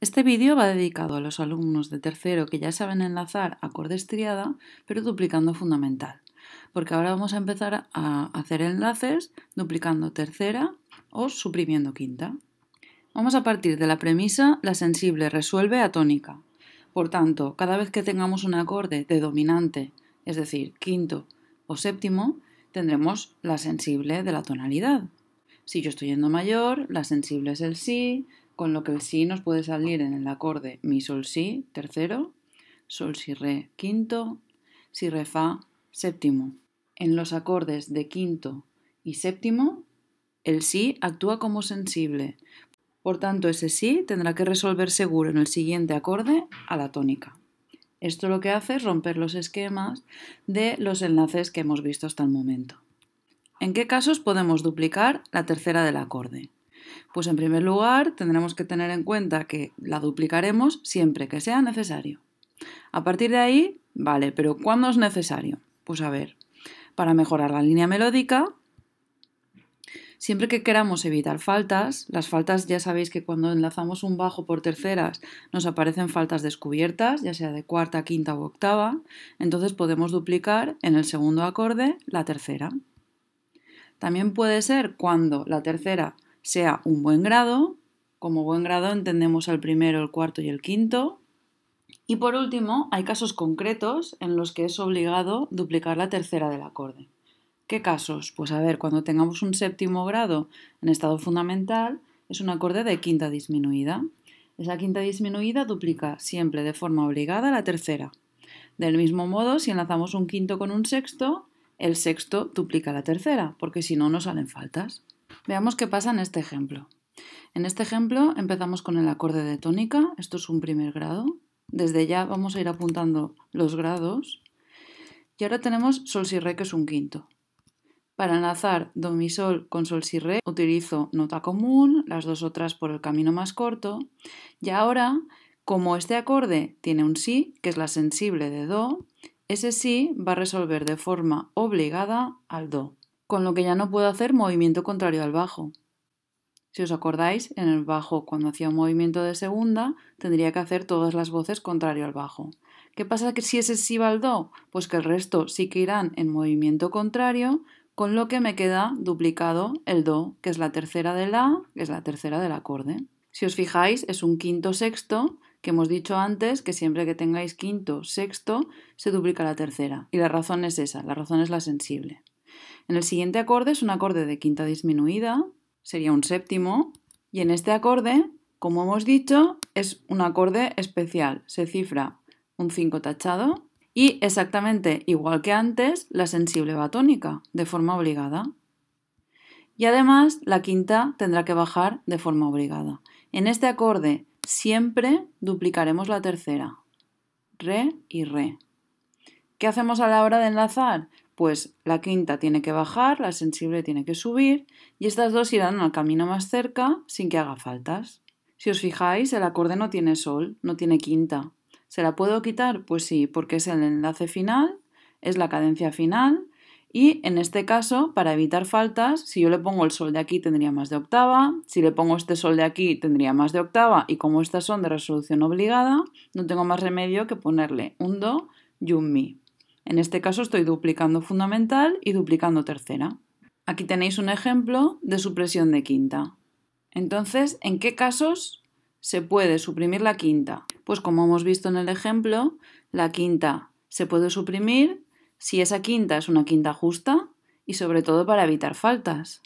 Este vídeo va dedicado a los alumnos de tercero que ya saben enlazar acordes triada, pero duplicando fundamental, porque ahora vamos a empezar a hacer enlaces duplicando tercera o suprimiendo quinta. Vamos a partir de la premisa la sensible resuelve a tónica. Por tanto, cada vez que tengamos un acorde de dominante, es decir, quinto o séptimo, tendremos la sensible de la tonalidad. Si yo estoy yendo mayor, la sensible es el si, con lo que el si nos puede salir en el acorde mi sol si tercero, sol si re quinto, si re fa séptimo. En los acordes de quinto y séptimo, el si actúa como sensible. Por tanto, ese si tendrá que resolver seguro en el siguiente acorde a la tónica. Esto lo que hace es romper los esquemas de los enlaces que hemos visto hasta el momento. ¿En qué casos podemos duplicar la tercera del acorde? Pues en primer lugar, tendremos que tener en cuenta que la duplicaremos siempre que sea necesario. A partir de ahí, vale, pero ¿cuándo es necesario? Pues a ver, para mejorar la línea melódica, siempre que queramos evitar faltas, las faltas ya sabéis que cuando enlazamos un bajo por terceras nos aparecen faltas descubiertas, ya sea de cuarta, quinta u octava, entonces podemos duplicar en el segundo acorde la tercera. También puede ser cuando la tercera sea un buen grado. Como buen grado entendemos al primero, el cuarto y el quinto. Y por último, hay casos concretos en los que es obligado duplicar la tercera del acorde. ¿Qué casos? Pues a ver, cuando tengamos un séptimo grado en estado fundamental, es un acorde de quinta disminuida. Esa quinta disminuida duplica siempre de forma obligada la tercera. Del mismo modo, si enlazamos un quinto con un sexto, el sexto duplica la tercera, porque si no, nos salen faltas. Veamos qué pasa en este ejemplo. En este ejemplo empezamos con el acorde de tónica, esto es un primer grado. Desde ya vamos a ir apuntando los grados. Y ahora tenemos sol si re, que es un quinto. Para enlazar do mi sol con sol si re utilizo nota común, las dos otras por el camino más corto. Y ahora, como este acorde tiene un si, que es la sensible de do, ese si va a resolver de forma obligada al do con lo que ya no puedo hacer movimiento contrario al bajo. Si os acordáis, en el bajo, cuando hacía un movimiento de segunda, tendría que hacer todas las voces contrario al bajo. ¿Qué pasa que si ese sí va al do? Pues que el resto sí que irán en movimiento contrario, con lo que me queda duplicado el do, que es la tercera de la, que es la tercera del acorde. Si os fijáis, es un quinto sexto, que hemos dicho antes que siempre que tengáis quinto sexto, se duplica la tercera. Y la razón es esa, la razón es la sensible. En el siguiente acorde es un acorde de quinta disminuida, sería un séptimo, y en este acorde, como hemos dicho, es un acorde especial, se cifra un 5 tachado y exactamente igual que antes, la sensible batónica, de forma obligada. Y además, la quinta tendrá que bajar de forma obligada. En este acorde siempre duplicaremos la tercera, re y re. ¿Qué hacemos a la hora de enlazar? pues la quinta tiene que bajar, la sensible tiene que subir y estas dos irán al camino más cerca sin que haga faltas. Si os fijáis, el acorde no tiene sol, no tiene quinta. ¿Se la puedo quitar? Pues sí, porque es el enlace final, es la cadencia final y en este caso, para evitar faltas, si yo le pongo el sol de aquí tendría más de octava, si le pongo este sol de aquí tendría más de octava y como estas son de resolución obligada, no tengo más remedio que ponerle un do y un mi. En este caso estoy duplicando fundamental y duplicando tercera. Aquí tenéis un ejemplo de supresión de quinta. Entonces, ¿en qué casos se puede suprimir la quinta? Pues como hemos visto en el ejemplo, la quinta se puede suprimir si esa quinta es una quinta justa y sobre todo para evitar faltas.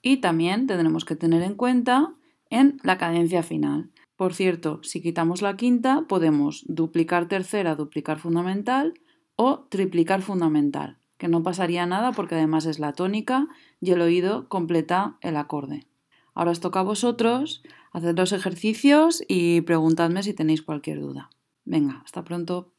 Y también tendremos que tener en cuenta en la cadencia final. Por cierto, si quitamos la quinta, podemos duplicar tercera, duplicar fundamental, o triplicar fundamental, que no pasaría nada porque además es la tónica y el oído completa el acorde. Ahora os toca a vosotros hacer los ejercicios y preguntadme si tenéis cualquier duda. Venga, hasta pronto.